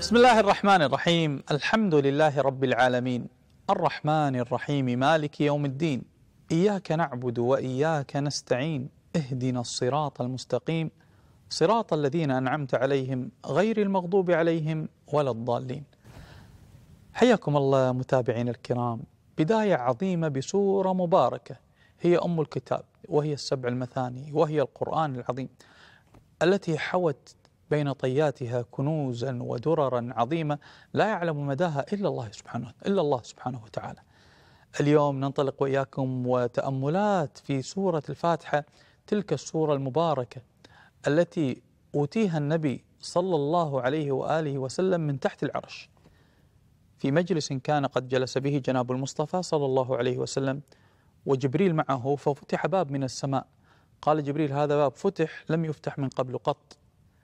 بسم الله الرحمن الرحيم الحمد لله رب العالمين الرحمن الرحيم مالك يوم الدين إياك نعبد وإياك نستعين اهدنا الصراط المستقيم صراط الذين أنعمت عليهم غير المغضوب عليهم ولا الضالين حياكم الله متابعين الكرام بداية عظيمة بسورة مباركة هي أم الكتاب وهي السبع المثاني وهي القرآن العظيم التي حوت بين طياتها كنوزا ودررا عظيمة لا يعلم مداها إلا الله سبحانه إلا الله سبحانه وتعالى. اليوم ننطلق وإياكم وتأملات في سورة الفاتحة تلك السورة المباركة التي أوتيها النبي صلى الله عليه وآله وسلم من تحت العرش في مجلس كان قد جلس به جناب المصطفى صلى الله عليه وسلم وجبريل معه ففتح باب من السماء قال جبريل هذا باب فتح لم يفتح من قبل قط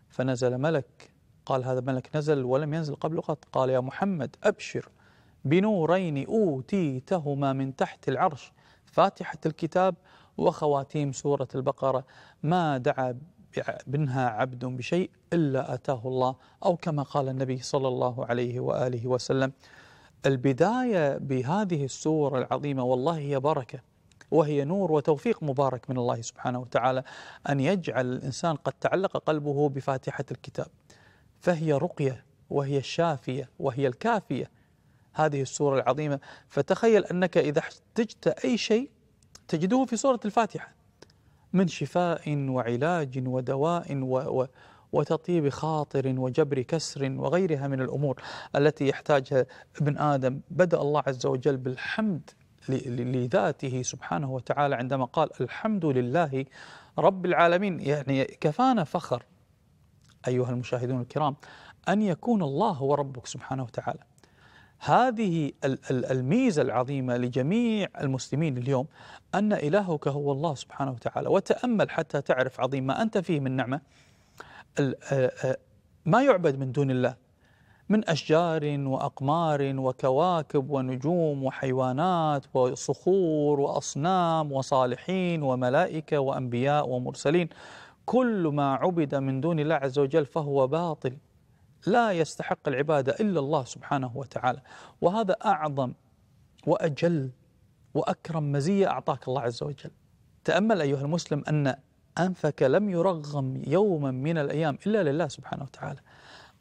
فنزل ملك قال هذا ملك نزل ولم ينزل قبل قط قال يا محمد أبشر بنورين أوتيتهما من تحت العرش فاتحة الكتاب وخواتيم سورة البقرة ما دعا منها عبد بشيء إلا أتاه الله أو كما قال النبي صلى الله عليه وآله وسلم البداية بهذه السورة العظيمة والله هي بركة وهي نور وتوفيق مبارك من الله سبحانه وتعالى أن يجعل الإنسان قد تعلق قلبه بفاتحة الكتاب فهي رقية وهي الشافية وهي الكافية هذه السورة العظيمة فتخيل أنك إذا احتجت أي شيء تجده في سورة الفاتحة من شفاء وعلاج ودواء و و وتطيب خاطر وجبر كسر وغيرها من الأمور التي يحتاجها ابن آدم بدأ الله عز وجل بالحمد لذاته سبحانه وتعالى عندما قال الحمد لله رب العالمين يعني كفانا فخر أيها المشاهدون الكرام أن يكون الله هو ربك سبحانه وتعالى هذه الميزة العظيمة لجميع المسلمين اليوم أن إلهك هو الله سبحانه وتعالى وتأمل حتى تعرف عظيم ما أنت فيه من نعمة ما يعبد من دون الله من أشجار وأقمار وكواكب ونجوم وحيوانات وصخور وأصنام وصالحين وملائكة وأنبياء ومرسلين كل ما عبد من دون الله عز وجل فهو باطل لا يستحق العبادة إلا الله سبحانه وتعالى وهذا أعظم وأجل وأكرم مزية أعطاك الله عز وجل تأمل أيها المسلم أن أنفك لم يرغم يوما من الأيام إلا لله سبحانه وتعالى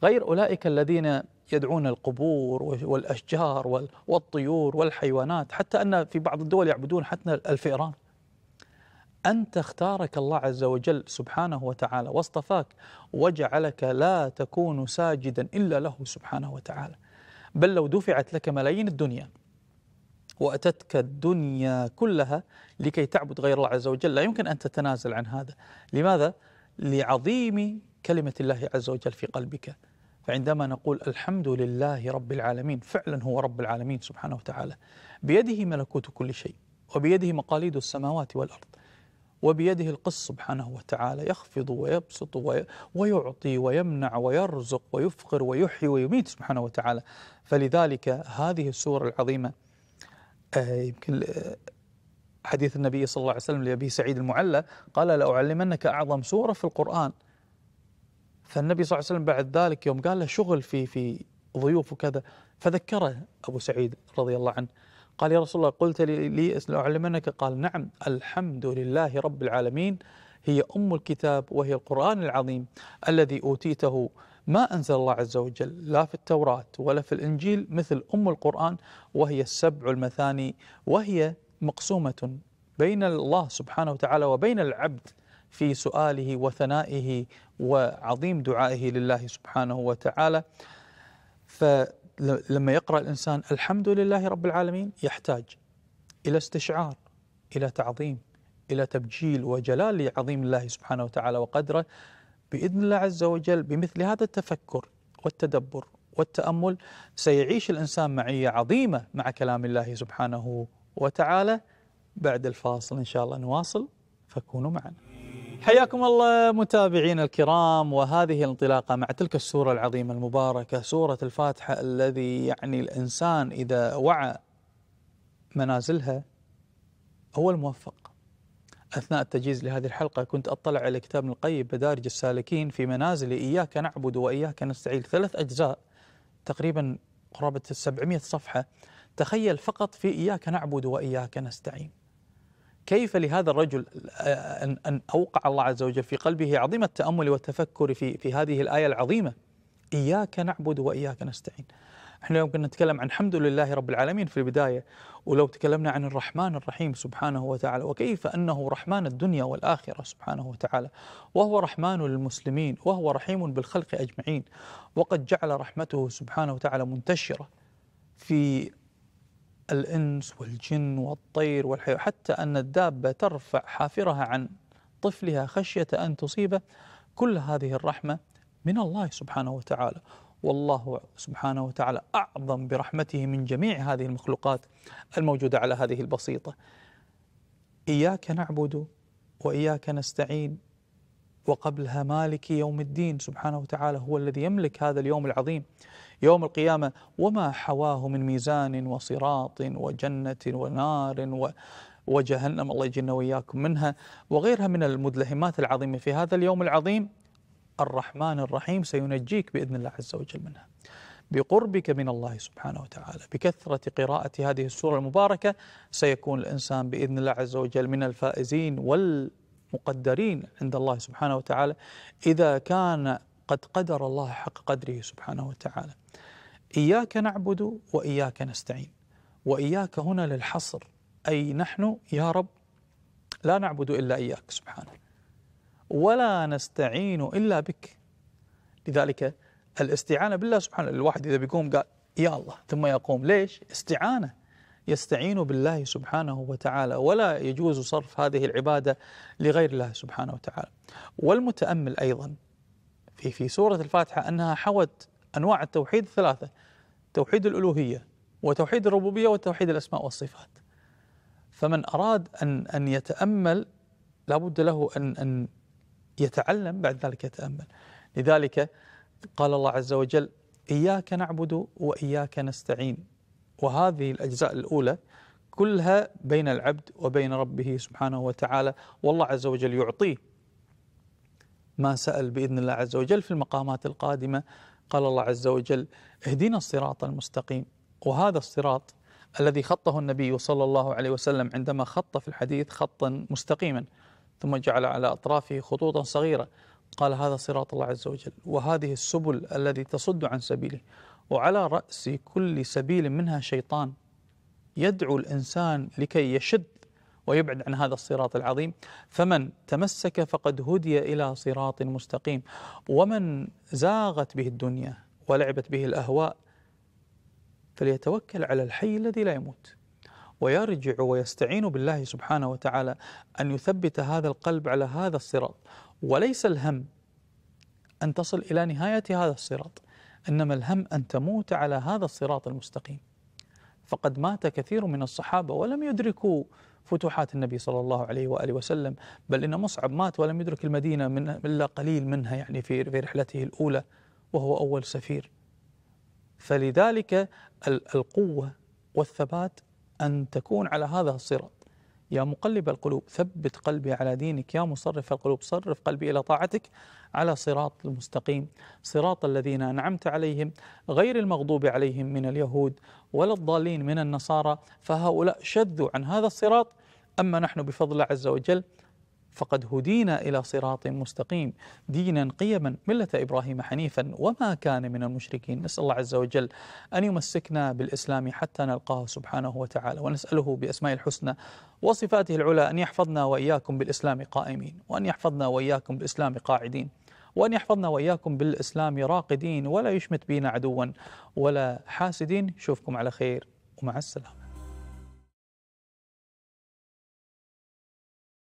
غير أولئك الذين يدعون القبور والأشجار والطيور والحيوانات حتى أن في بعض الدول يعبدون حتى الفئران أنت اختارك الله عز وجل سبحانه وتعالى واصطفاك وجعلك لا تكون ساجدا إلا له سبحانه وتعالى بل لو دفعت لك ملايين الدنيا وأتتك الدنيا كلها لكي تعبد غير الله عز وجل لا يمكن أن تتنازل عن هذا لماذا؟ لعظيم كلمة الله عز وجل في قلبك فعندما نقول الحمد لله رب العالمين فعلا هو رب العالمين سبحانه وتعالى بيده ملكوت كل شيء وبيده مقاليد السماوات والأرض وبيده القص سبحانه وتعالى يخفض ويبسط ويعطي ويمنع ويرزق ويفقر ويحيي ويميت سبحانه وتعالى فلذلك هذه السورة العظيمة آه، يمكن آه، حديث النبي صلى الله عليه وسلم لأبي سعيد المعلى قال لأعلمنك أعظم سورة في القرآن فالنبي صلى الله عليه وسلم بعد ذلك يوم قال له شغل في في ضيوف وكذا فذكره أبو سعيد رضي الله عنه قال يا رسول الله قلت لي أعلمنك قال نعم الحمد لله رب العالمين هي أم الكتاب وهي القرآن العظيم الذي أوتيته ما أنزل الله عز وجل لا في التوراة ولا في الإنجيل مثل أم القرآن وهي السبع المثاني وهي مقسومة بين الله سبحانه وتعالى وبين العبد في سؤاله وثنائه وعظيم دعائه لله سبحانه وتعالى فلما يقرأ الإنسان الحمد لله رب العالمين يحتاج إلى استشعار إلى تعظيم إلى تبجيل وجلال عظيم الله سبحانه وتعالى وقدره بإذن الله عز وجل بمثل هذا التفكر والتدبر والتأمل سيعيش الإنسان معية عظيمة مع كلام الله سبحانه وتعالى بعد الفاصل إن شاء الله نواصل فكونوا معنا حياكم الله متابعينا الكرام وهذه الانطلاقة مع تلك السورة العظيمة المباركة سورة الفاتحة الذي يعني الإنسان إذا وعى منازلها هو الموفق أثناء التجهيز لهذه الحلقة كنت أطلع على كتاب ابن القيم بدارج السالكين في منازل إياك نعبد وإياك نستعين ثلاث أجزاء تقريبا قرابة 700 صفحة تخيل فقط في إياك نعبد وإياك نستعين كيف لهذا الرجل أن أوقع الله عز وجل في قلبه عظيم التأمل والتفكر في, في هذه الآية العظيمة إياك نعبد وإياك نستعين احنا يمكن كنا نتكلم عن الحمد لله رب العالمين في البداية ولو تكلمنا عن الرحمن الرحيم سبحانه وتعالى وكيف أنه رحمن الدنيا والآخرة سبحانه وتعالى وهو رحمن للمسلمين وهو رحيم بالخلق أجمعين وقد جعل رحمته سبحانه وتعالى منتشرة في الإنس والجن والطير والحيوان حتى أن الدابة ترفع حافرها عن طفلها خشية أن تصيبه كل هذه الرحمة من الله سبحانه وتعالى والله سبحانه وتعالى أعظم برحمته من جميع هذه المخلوقات الموجودة على هذه البسيطة إياك نعبد وإياك نستعين وقبلها مالك يوم الدين سبحانه وتعالى هو الذي يملك هذا اليوم العظيم يوم القيامة وما حواه من ميزان وصراط وجنة ونار و وجهنم الله يجينا وإياكم منها وغيرها من المدلهمات العظيمة في هذا اليوم العظيم الرحمن الرحيم سينجيك بإذن الله عز وجل منها بقربك من الله سبحانه وتعالى بكثرة قراءة هذه السورة المباركة سيكون الإنسان بإذن الله عز وجل من الفائزين وال مقدرين عند الله سبحانه وتعالى إذا كان قد قدر الله حق قدره سبحانه وتعالى إياك نعبد وإياك نستعين وإياك هنا للحصر أي نحن يا رب لا نعبد إلا إياك سبحانه ولا نستعين إلا بك لذلك الاستعانة بالله سبحانه الواحد إذا بيقوم قال يا الله ثم يقوم ليش استعانة يستعين بالله سبحانه وتعالى ولا يجوز صرف هذه العبادة لغير الله سبحانه وتعالى والمتأمل أيضا في في سورة الفاتحة أنها حوت أنواع التوحيد الثلاثة توحيد الألوهية وتوحيد الربوبية وتوحيد الأسماء والصفات فمن أراد أن أن يتأمل لابد له أن أن يتعلم بعد ذلك يتأمل لذلك قال الله عز وجل إياك نعبد وإياك نستعين وهذه الأجزاء الأولى كلها بين العبد وبين ربه سبحانه وتعالى والله عز وجل يعطيه ما سأل بإذن الله عز وجل في المقامات القادمة قال الله عز وجل اهدنا الصراط المستقيم وهذا الصراط الذي خطه النبي صلى الله عليه وسلم عندما خط في الحديث خطا مستقيما ثم جعل على أطرافه خطوطا صغيرة قال هذا صراط الله عز وجل وهذه السبل التي تصد عن سبيله وعلى رأس كل سبيل منها شيطان يدعو الإنسان لكي يشد ويبعد عن هذا الصراط العظيم فمن تمسك فقد هدي إلى صراط مستقيم ومن زاغت به الدنيا ولعبت به الأهواء فليتوكل على الحي الذي لا يموت ويرجع ويستعين بالله سبحانه وتعالى أن يثبت هذا القلب على هذا الصراط وليس الهم أن تصل إلى نهاية هذا الصراط إنما الهم أن تموت على هذا الصراط المستقيم فقد مات كثير من الصحابة ولم يدركوا فتوحات النبي صلى الله عليه وآله وسلم بل إن مصعب مات ولم يدرك المدينة من إلا قليل منها يعني في رحلته الأولى وهو أول سفير فلذلك القوة والثبات أن تكون على هذا الصراط يا مقلب القلوب ثبت قلبي على دينك يا مصرف القلوب صرف قلبي إلى طاعتك على صراط المستقيم صراط الذين أنعمت عليهم غير المغضوب عليهم من اليهود ولا الضالين من النصارى فهؤلاء شذوا عن هذا الصراط أما نحن بفضل الله عز وجل فقد هدينا إلى صراط مستقيم دينا قيما ملة إبراهيم حنيفا وما كان من المشركين نسأل الله عز وجل أن يمسكنا بالإسلام حتى نلقاه سبحانه وتعالى ونسأله بأسماء الحسنى وصفاته العلى أن يحفظنا وإياكم بالإسلام قائمين وأن يحفظنا وإياكم بالإسلام قاعدين وأن يحفظنا وإياكم بالإسلام راقدين ولا يشمت بينا عدوا ولا حاسدين شوفكم على خير ومع السلامة